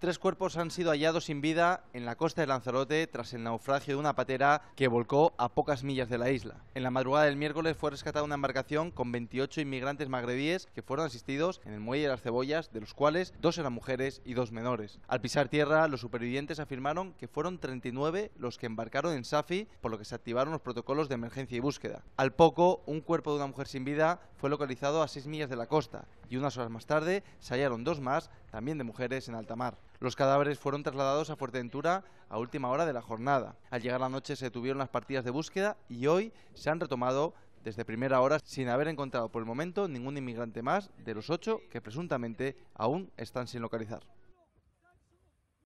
Tres cuerpos han sido hallados sin vida en la costa de Lanzarote tras el naufragio de una patera que volcó a pocas millas de la isla. En la madrugada del miércoles fue rescatada una embarcación con 28 inmigrantes magrebíes que fueron asistidos en el muelle de las cebollas, de los cuales dos eran mujeres y dos menores. Al pisar tierra, los supervivientes afirmaron que fueron 39 los que embarcaron en Safi, por lo que se activaron los protocolos de emergencia y búsqueda. Al poco, un cuerpo de una mujer sin vida fue localizado a seis millas de la costa y unas horas más tarde se hallaron dos más también de mujeres, en alta mar. Los cadáveres fueron trasladados a Fuerteventura a última hora de la jornada. Al llegar la noche se tuvieron las partidas de búsqueda y hoy se han retomado desde primera hora sin haber encontrado por el momento ningún inmigrante más de los ocho que presuntamente aún están sin localizar.